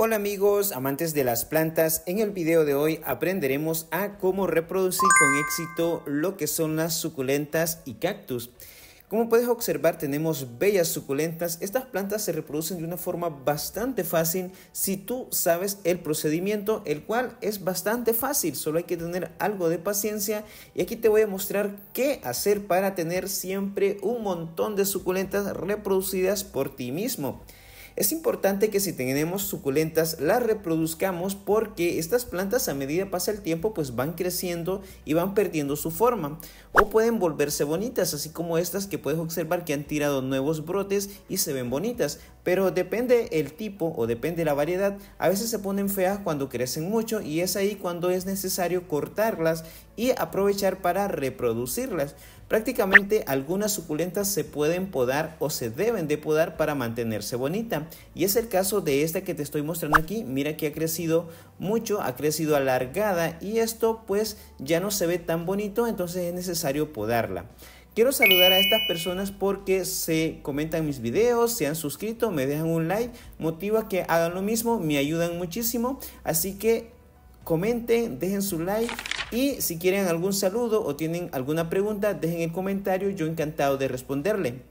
Hola amigos, amantes de las plantas, en el video de hoy aprenderemos a cómo reproducir con éxito lo que son las suculentas y cactus. Como puedes observar tenemos bellas suculentas, estas plantas se reproducen de una forma bastante fácil si tú sabes el procedimiento, el cual es bastante fácil, solo hay que tener algo de paciencia y aquí te voy a mostrar qué hacer para tener siempre un montón de suculentas reproducidas por ti mismo. Es importante que si tenemos suculentas las reproduzcamos porque estas plantas a medida pasa el tiempo pues van creciendo y van perdiendo su forma o pueden volverse bonitas así como estas que puedes observar que han tirado nuevos brotes y se ven bonitas pero depende el tipo o depende la variedad, a veces se ponen feas cuando crecen mucho y es ahí cuando es necesario cortarlas y aprovechar para reproducirlas. Prácticamente algunas suculentas se pueden podar o se deben de podar para mantenerse bonita. Y es el caso de esta que te estoy mostrando aquí. Mira que ha crecido mucho, ha crecido alargada y esto pues ya no se ve tan bonito, entonces es necesario podarla. Quiero saludar a estas personas porque se comentan mis videos, se han suscrito, me dejan un like, motiva que hagan lo mismo, me ayudan muchísimo. Así que comenten, dejen su like y si quieren algún saludo o tienen alguna pregunta, dejen el comentario, yo encantado de responderle.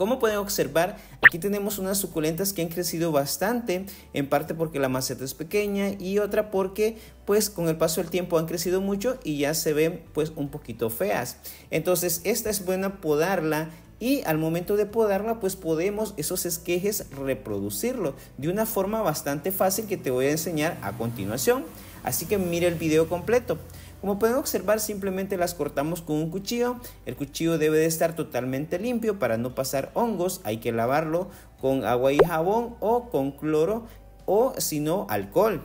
Como pueden observar, aquí tenemos unas suculentas que han crecido bastante, en parte porque la maceta es pequeña y otra porque pues con el paso del tiempo han crecido mucho y ya se ven pues un poquito feas. Entonces esta es buena podarla y al momento de podarla pues podemos esos esquejes reproducirlo de una forma bastante fácil que te voy a enseñar a continuación así que mire el video completo como pueden observar, simplemente las cortamos con un cuchillo. El cuchillo debe de estar totalmente limpio para no pasar hongos. Hay que lavarlo con agua y jabón o con cloro o si no alcohol.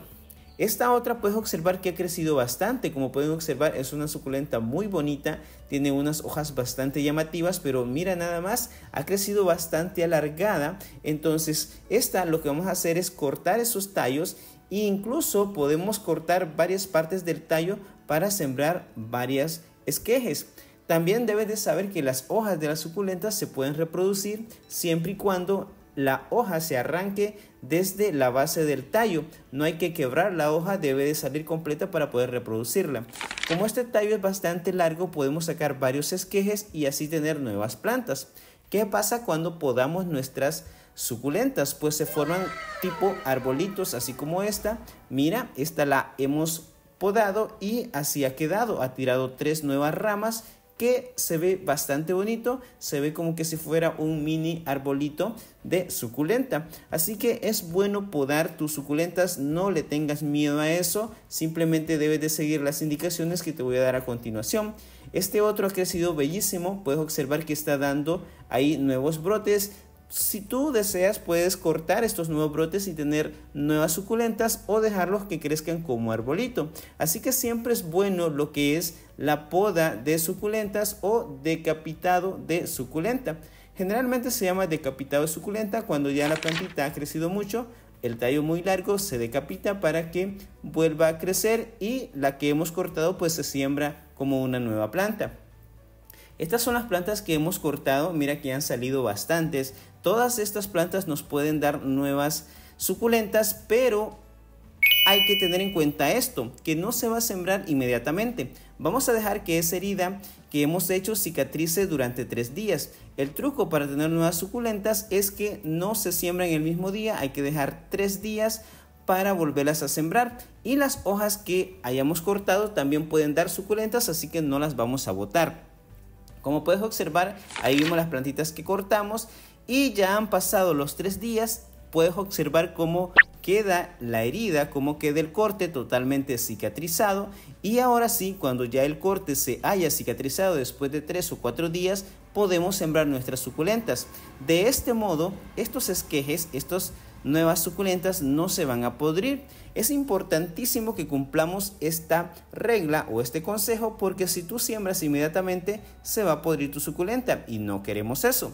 Esta otra puedes observar que ha crecido bastante, como pueden observar es una suculenta muy bonita, tiene unas hojas bastante llamativas, pero mira nada más, ha crecido bastante alargada, entonces esta lo que vamos a hacer es cortar esos tallos e incluso podemos cortar varias partes del tallo para sembrar varias esquejes. También debes de saber que las hojas de las suculentas se pueden reproducir siempre y cuando la hoja se arranque desde la base del tallo. No hay que quebrar la hoja, debe de salir completa para poder reproducirla. Como este tallo es bastante largo, podemos sacar varios esquejes y así tener nuevas plantas. ¿Qué pasa cuando podamos nuestras suculentas? Pues se forman tipo arbolitos, así como esta. Mira, esta la hemos podado y así ha quedado. Ha tirado tres nuevas ramas que se ve bastante bonito, se ve como que si fuera un mini arbolito de suculenta. Así que es bueno podar tus suculentas, no le tengas miedo a eso, simplemente debes de seguir las indicaciones que te voy a dar a continuación. Este otro ha crecido bellísimo, puedes observar que está dando ahí nuevos brotes, si tú deseas, puedes cortar estos nuevos brotes y tener nuevas suculentas o dejarlos que crezcan como arbolito. Así que siempre es bueno lo que es la poda de suculentas o decapitado de suculenta. Generalmente se llama decapitado de suculenta cuando ya la plantita ha crecido mucho, el tallo muy largo se decapita para que vuelva a crecer y la que hemos cortado pues se siembra como una nueva planta. Estas son las plantas que hemos cortado, mira que han salido bastantes, Todas estas plantas nos pueden dar nuevas suculentas, pero hay que tener en cuenta esto, que no se va a sembrar inmediatamente. Vamos a dejar que esa herida que hemos hecho cicatrice durante tres días. El truco para tener nuevas suculentas es que no se siembran el mismo día, hay que dejar tres días para volverlas a sembrar. Y las hojas que hayamos cortado también pueden dar suculentas, así que no las vamos a botar. Como puedes observar, ahí vimos las plantitas que cortamos y ya han pasado los tres días, puedes observar cómo queda la herida, cómo queda el corte totalmente cicatrizado y ahora sí, cuando ya el corte se haya cicatrizado después de tres o cuatro días, podemos sembrar nuestras suculentas. De este modo, estos esquejes, estas nuevas suculentas no se van a podrir. Es importantísimo que cumplamos esta regla o este consejo porque si tú siembras inmediatamente se va a podrir tu suculenta y no queremos eso.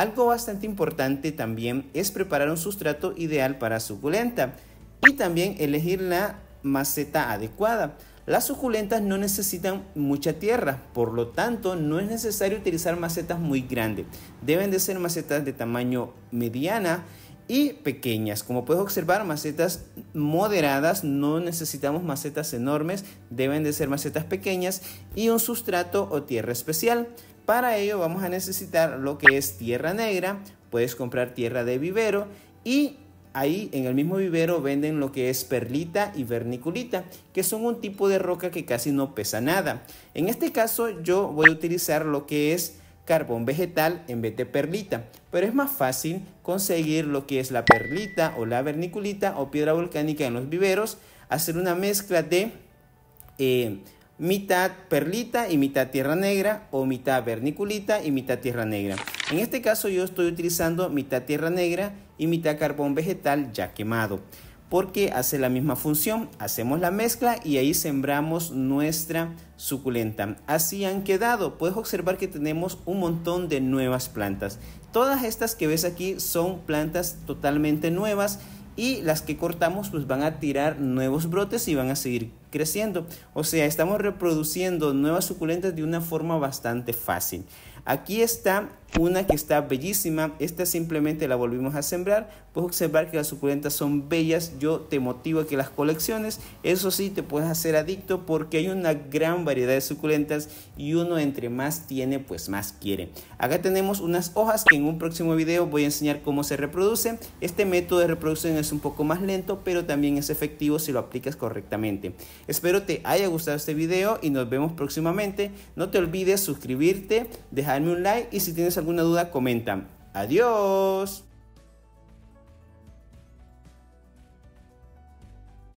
Algo bastante importante también es preparar un sustrato ideal para suculenta y también elegir la maceta adecuada. Las suculentas no necesitan mucha tierra, por lo tanto no es necesario utilizar macetas muy grandes. Deben de ser macetas de tamaño mediana y pequeñas. Como puedes observar, macetas moderadas, no necesitamos macetas enormes, deben de ser macetas pequeñas y un sustrato o tierra especial. Para ello vamos a necesitar lo que es tierra negra, puedes comprar tierra de vivero y ahí en el mismo vivero venden lo que es perlita y verniculita, que son un tipo de roca que casi no pesa nada. En este caso yo voy a utilizar lo que es carbón vegetal en vez de perlita, pero es más fácil conseguir lo que es la perlita o la verniculita o piedra volcánica en los viveros, hacer una mezcla de... Eh, mitad perlita y mitad tierra negra o mitad verniculita y mitad tierra negra. En este caso yo estoy utilizando mitad tierra negra y mitad carbón vegetal ya quemado porque hace la misma función. Hacemos la mezcla y ahí sembramos nuestra suculenta. Así han quedado. Puedes observar que tenemos un montón de nuevas plantas. Todas estas que ves aquí son plantas totalmente nuevas y las que cortamos pues van a tirar nuevos brotes y van a seguir creciendo. O sea, estamos reproduciendo nuevas suculentas de una forma bastante fácil. Aquí está una que está bellísima. Esta simplemente la volvimos a sembrar. Puedes observar que las suculentas son bellas. Yo te motivo a que las colecciones. Eso sí, te puedes hacer adicto porque hay una gran variedad de suculentas y uno entre más tiene, pues más quiere. Acá tenemos unas hojas que en un próximo video voy a enseñar cómo se reproducen. Este método de reproducción es un poco más lento, pero también es efectivo si lo aplicas correctamente. Espero te haya gustado este video y nos vemos próximamente. No te olvides suscribirte, dejarme un like y si tienes alguna duda comenta. Adiós.